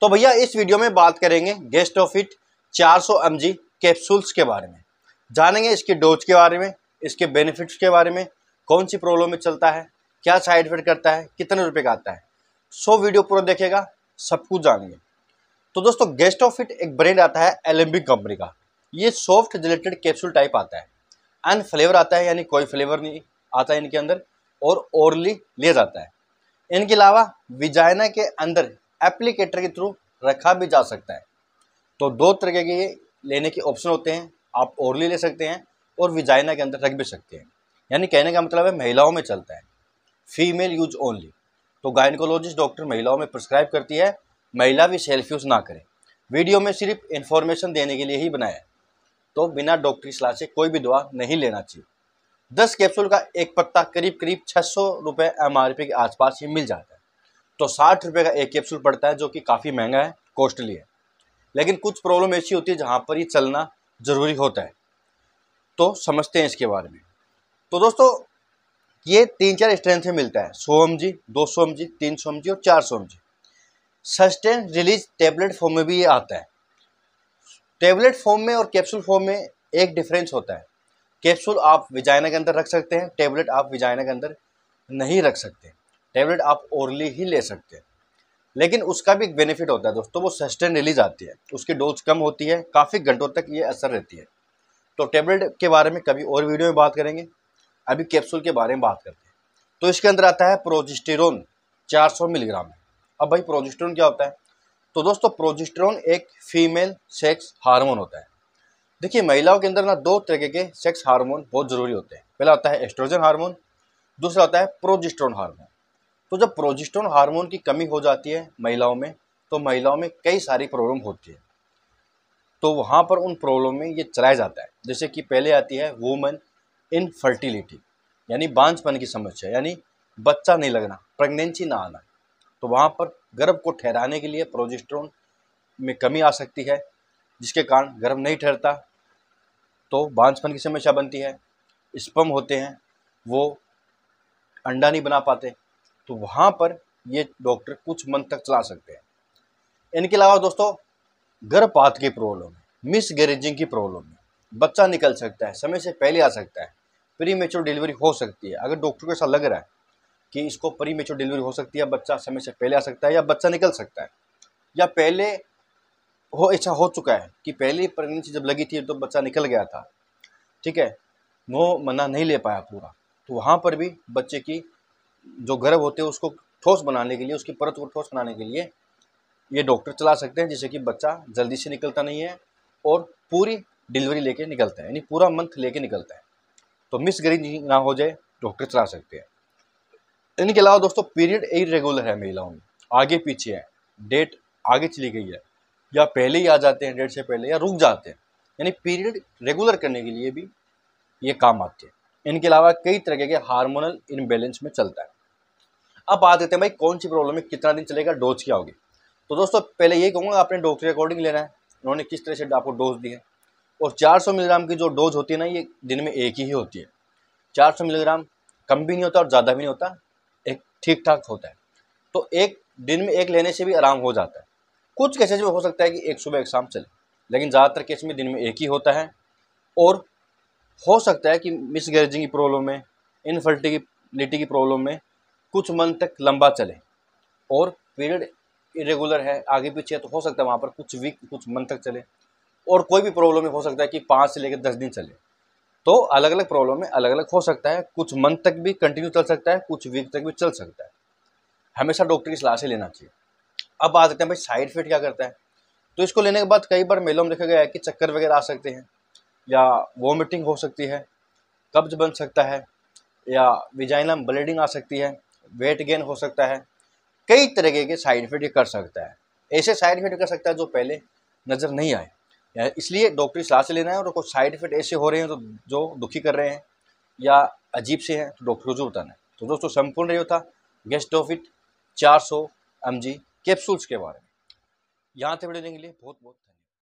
तो भैया इस वीडियो में बात करेंगे गेस्ट ऑफ इट चार सौ कैप्सूल्स के बारे में जानेंगे इसके डोज के बारे में इसके बेनिफिट्स के बारे में कौन सी प्रॉब्लम में चलता है क्या साइड इफेक्ट करता है कितने रुपए का आता है सो वीडियो पूरा देखेगा सब कुछ जानेंगे तो दोस्तों गेस्ट ऑफ इट एक ब्रांड आता है एलम्बिक कंपनी का ये सॉफ्ट रिलेटेड कैप्सूल टाइप आता है एंड फ्लेवर आता है यानी कोई फ्लेवर नहीं आता है इनके अंदर और ओरली लिया जाता है इनके अलावा विजाइना के अंदर एप्लीकेटर के थ्रू रखा भी जा सकता है तो दो तरीके के लेने के ऑप्शन होते हैं आप ओरली ले सकते हैं और विजाइना के अंदर रख भी सकते हैं यानी कहने का मतलब है महिलाओं में चलता है फीमेल यूज ओनली तो गायनकोलॉजिस्ट डॉक्टर महिलाओं में प्रिस्क्राइब करती है महिला भी सेल्फ यूज़ ना करें वीडियो में सिर्फ इन्फॉर्मेशन देने के लिए ही बनाया तो बिना डॉक्टरी सलाह से कोई भी दवा नहीं लेना चाहिए दस कैप्सूल का एक पत्ता करीब करीब छः सौ रुपये एम के आसपास ही मिल जाता है तो साठ रुपये का एक कैप्सूल पड़ता है जो कि काफ़ी महंगा है कॉस्टली है लेकिन कुछ प्रॉब्लम ऐसी होती है जहाँ पर ये चलना ज़रूरी होता है तो समझते हैं इसके बारे में तो दोस्तों ये तीन चार स्ट्रेंथ में मिलता है सौ एम जी दो सौ एम जी तीन सौ एम जी और चार सौ M G sustain release tablet form में भी ये आता है टेबलेट फॉर्म में और कैप्सूल फॉर्म में एक डिफरेंस होता है कैप्सूल आप विजाइना के अंदर रख सकते हैं टेबलेट आप विजाइना के अंदर नहीं रख सकते टेबलेट आप ओरली ही ले सकते हैं लेकिन उसका भी एक बेनिफिट होता है दोस्तों वो सस्टेन रिलीज आती है उसकी डोज कम होती है काफ़ी घंटों तक ये असर रहती है तो टेबलेट के बारे में कभी और वीडियो में बात करेंगे अभी कैप्सूल के बारे में बात करते हैं तो इसके अंदर आता है प्रोजिस्टेरोन 400 मिलीग्राम है अब भाई प्रोजिस्टेरोन क्या होता है तो दोस्तों प्रोजिस्टेरोन एक फीमेल सेक्स हारमोन होता है देखिए महिलाओं के अंदर ना दो तरीके के सेक्स हार्मोन बहुत ज़रूरी होते हैं पहला होता है एस्ट्रोजन हार्मोन दूसरा होता है प्रोजिस्ट्रोन हार्मोन तो जब प्रोजिस्टोन हार्मोन की कमी हो जाती है महिलाओं में तो महिलाओं में कई सारी प्रॉब्लम होती है तो वहाँ पर उन प्रॉब्लम में ये चलाया जाता है जैसे कि पहले आती है वुमेन इनफर्टिलिटी यानी बांझपन की समस्या यानी बच्चा नहीं लगना प्रेगनेंसी ना आना तो वहाँ पर गर्भ को ठहराने के लिए प्रोजेस्ट्रॉन में कमी आ सकती है जिसके कारण गर्भ नहीं ठहरता तो बांझपन की समस्या बनती है स्पम होते हैं वो अंडा नहीं बना पाते तो वहाँ पर ये डॉक्टर कुछ मंथ तक चला सकते हैं इनके अलावा दोस्तों गर्भपात की प्रॉब्लम मिस गैरेजिंग की प्रॉब्लम बच्चा निकल सकता है समय से पहले आ सकता है प्री मेच्योर डिलीवरी हो सकती है अगर डॉक्टर को ऐसा लग रहा है कि इसको प्री मेच्योर डिलीवरी हो सकती है बच्चा समय से पहले आ सकता है या बच्चा निकल सकता है या पहले हो ऐसा हो चुका है कि पहली प्रेगनेंसी जब लगी थी तो बच्चा निकल गया था ठीक है वो मना नहीं ले पाया पूरा तो वहाँ पर भी बच्चे की जो गर्भ होते हैं उसको ठोस बनाने के लिए उसकी परत को ठोस बनाने के लिए ये डॉक्टर चला सकते हैं जिससे कि बच्चा जल्दी से निकलता नहीं है और पूरी डिलीवरी लेके निकलता है यानी पूरा मंथ लेके निकलता है तो मिस गरी ना हो जाए डॉक्टर चला सकते हैं इनके अलावा दोस्तों पीरियड इरेगुलर है महिलाओं में आगे पीछे है डेट आगे चली गई है या पहले ही आ जाते हैं डेट से पहले या रुक जाते हैं यानी पीरियड रेगुलर करने के लिए भी ये काम आते हैं इनके अलावा कई तरह के हार्मोनल इनबैलेंस में चलता है अब बात देते हैं भाई कौन सी प्रॉब्लम है कितना दिन चलेगा डोज क्या होगी तो दोस्तों पहले यही कहूँगा आपने डॉक्टर के अकॉर्डिंग लेना है उन्होंने किस तरह से आपको डोज दी है और 400 मिलीग्राम की जो डोज होती है ना ये दिन में एक ही होती है 400 मिलीग्राम कम भी नहीं होता और ज़्यादा भी नहीं होता एक ठीक ठाक होता है तो एक दिन में एक लेने से भी आराम हो जाता है कुछ केसेज में हो सकता है कि एक सुबह एक शाम चले लेकिन ज़्यादातर केस में दिन में एक ही होता है और हो सकता है कि मिसगैरजिंग की प्रॉब्लम में इनफर्टिलिटी की प्रॉब्लम में कुछ मंथ तक लंबा चले और पीरियड इरेगुलर है आगे पीछे तो हो सकता है वहाँ पर कुछ वीक कुछ मंथ तक चले और कोई भी प्रॉब्लम में हो सकता है कि पाँच से लेकर दस दिन चले तो अलग अलग प्रॉब्लम में अलग अलग हो सकता है कुछ मंथ तक भी कंटिन्यू चल सकता है कुछ वीक तक भी चल सकता है हमेशा डॉक्टर की सलाह से लेना चाहिए अब आ सकते हैं भाई साइड इफेक्ट क्या करता है तो इसको लेने के बाद कई बार मेलों में देखा गया है कि चक्कर वगैरह आ सकते हैं या वोमिटिंग हो सकती है कब्ज बन सकता है या विजाइनम ब्लीडिंग आ सकती है वेट गेन हो सकता है कई तरीके के साइड इफेक्ट कर सकता है ऐसे साइड इफेक्ट कर सकता है जो पहले नज़र नहीं आए इसलिए डॉक्टरी सलाह से लेना है और कुछ साइड इफेक्ट ऐसे हो रहे हैं तो जो दुखी कर रहे हैं या अजीब से हैं तो डॉक्टर को जो बताना है तो दोस्तों संपूर्ण ये था गेस्ट ऑफ इट चार सौ एम जी कैप्सूल्स के बारे में यहाँ तक वीडियो के लिए बहुत बहुत